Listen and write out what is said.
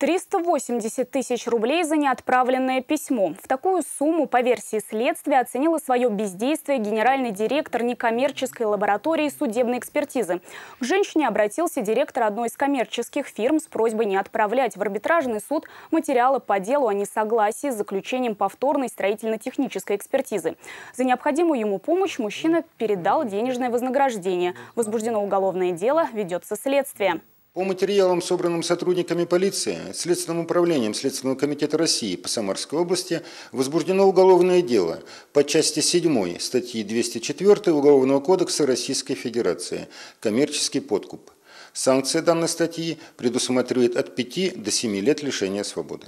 380 тысяч рублей за неотправленное письмо. В такую сумму, по версии следствия, оценила свое бездействие генеральный директор некоммерческой лаборатории судебной экспертизы. К женщине обратился директор одной из коммерческих фирм с просьбой не отправлять в арбитражный суд материалы по делу о несогласии с заключением повторной строительно-технической экспертизы. За необходимую ему помощь мужчина передал денежное вознаграждение. Возбуждено уголовное дело, ведется следствие. По материалам, собранным сотрудниками полиции, Следственным управлением Следственного комитета России по Самарской области возбуждено уголовное дело по части 7 статьи 204 Уголовного кодекса Российской Федерации «Коммерческий подкуп». Санкция данной статьи предусматривает от 5 до 7 лет лишения свободы.